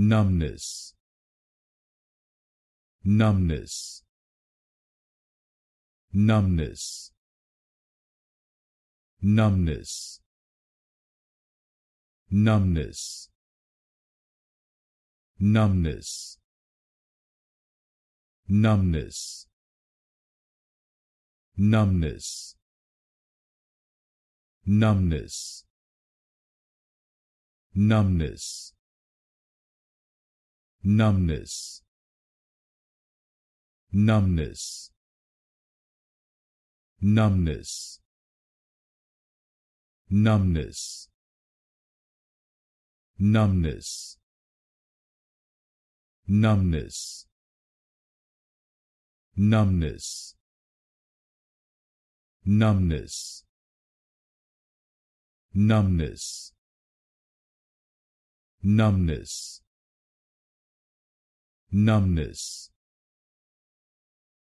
numbness numbness numbness numbness numbness numbness numbness numbness numbness numbness numbness numbness numbness numbness numbness numbness numbness numbness numbness numbness numbness